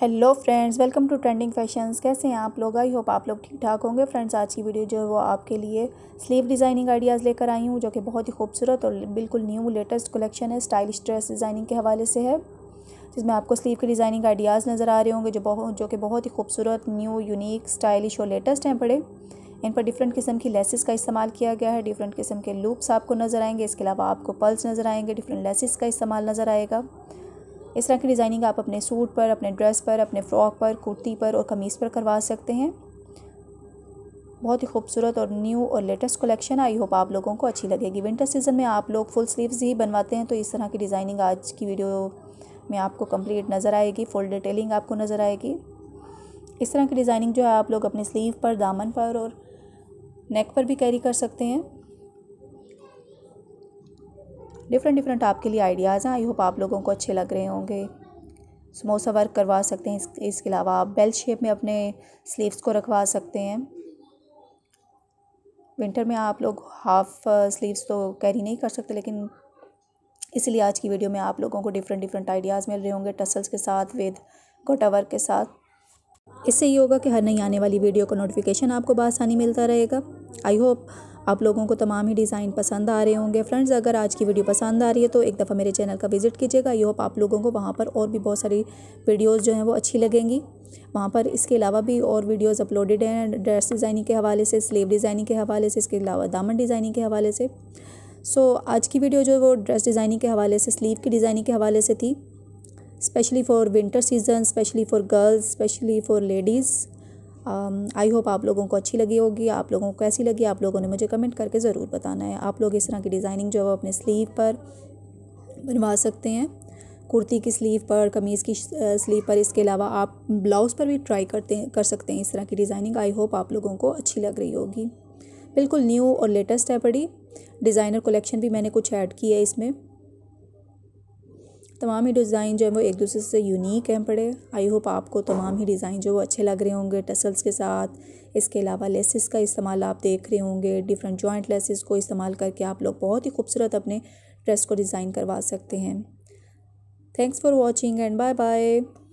hello friends welcome to trending fashions कैसे हैं आप लोग आई होप आप लोग ठीक ठाक होंगे फ्रेंड्स आज की वीडियो जो है वो आपके लिए स्लीव डिज़ाइनिंग आइडियाज़ लेकर आई हूँ जो कि बहुत ही खूबसूरत और बिल्कुल न्यू लेटेस्ट कलेक्शन है स्टाइलिश ड्रेस डिज़ाइनिंग के हवाले से है जिसमें आपको स्लीव के डिज़ाइनिंग आइडियाज़ नज़र आ रहे होंगे जो बहुत जो कि बहुत ही खूबसूरत न्यू यूनिक स्टाइलिश और लेटेस्ट हैं बड़े इन पर डिफरेंट किस्म की लेसेस का इस्तेमाल किया गया है डिफरेंट किस्म के लूप्स आपको नज़र आएंगे इसके अलावा आपको पल्स नज़र आएंगे डिफरेंट लेसेस का इस्तेमाल नज़र आएगा इस तरह की डिज़ाइनिंग आप अपने सूट पर अपने ड्रेस पर अपने फ्रॉक पर कुर्ती पर और कमीज़ पर करवा सकते हैं बहुत ही खूबसूरत और न्यू और लेटेस्ट कलेक्शन आई होप आप लोगों को अच्छी लगेगी विंटर सीज़न में आप लोग फुल स्लीव्स ही बनवाते हैं तो इस तरह की डिज़ाइनिंग आज की वीडियो में आपको कंप्लीट नज़र आएगी फुल डिटेलिंग आपको नज़र आएगी इस तरह की डिज़ाइनिंग जो है आप लोग अपने स्लीव पर दामन पर और नेक पर भी कैरी कर सकते हैं डिफरेंट डिफरेंट आपके लिए आइडियाज़ हैं आई होप आप लोगों को अच्छे लग रहे होंगे समोसा वर्क करवा सकते हैं इस, इसके अलावा आप बेल शेप में अपने स्लीव्स को रखवा सकते हैं विंटर में आप लोग हाफ़ स्लीव्स uh, तो कैरी नहीं कर सकते लेकिन इसलिए आज की वीडियो में आप लोगों को डिफरेंट डिफरेंट आइडियाज़ मिल रहे होंगे टसल्स के साथ विद गोटा वर्क के साथ इससे ये होगा कि हर नई आने वाली वीडियो का नोटिफिकेशन आपको बसानी मिलता रहेगा आई होप आप लोगों को तमाम ही डिज़ाइन पसंद आ रहे होंगे फ्रेंड्स अगर आज की वीडियो पसंद आ रही है तो एक दफ़ा मेरे चैनल का विज़िट कीजिएगा आई होप आप लोगों को वहाँ पर और भी बहुत सारी वीडियोज़ जो हैं वो अच्छी लगेंगी वहाँ पर इसके अलावा भी और वीडियोज़ अपलोडेड हैं ड्रेस डिज़ाइनिंग के हवाले से स्लीव डिज़ाइनिंग के हवाले से इसके अलावा दामन डिज़ाइनिंग के हवाले से सो so, आज की वीडियो जो वो ड्रेस डिज़ाइनिंग के हवाले से स्लीव की डिज़ाइनिंग के हवाले से थी specially for winter season specially for girls specially for ladies I um, hope आप लोगों को अच्छी लगी होगी आप लोगों को कैसी लगी आप लोगों ने मुझे कमेंट करके ज़रूर बताना है आप लोग इस तरह की डिज़ाइनिंग जो है वो अपने स्लीव पर बनवा सकते हैं कुर्ती की स्लीव पर कमीज़ की स्लीव uh, पर इसके अलावा आप ब्लाउज़ पर भी ट्राई करते हैं कर सकते हैं इस तरह की डिज़ाइनिंग आई होप आप लोगों को अच्छी लग रही होगी बिल्कुल न्यू और लेटेस्ट है बड़ी डिज़ाइनर कलेक्शन भी मैंने कुछ ऐड की है इसमें तमाम ही डिज़ाइन जो है वो एक दूसरे से यूनिक हैं पड़े आई होप आपको तमाम ही डिज़ाइन जो वो अच्छे लग रहे होंगे टसल्स के साथ इसके अलावा लेसिस का इस्तेमाल आप देख रहे होंगे डिफरेंट जॉइंट लेसिस को इस्तेमाल करके आप लोग बहुत ही खूबसूरत अपने ड्रेस को डिज़ाइन करवा सकते हैं thanks for watching and bye bye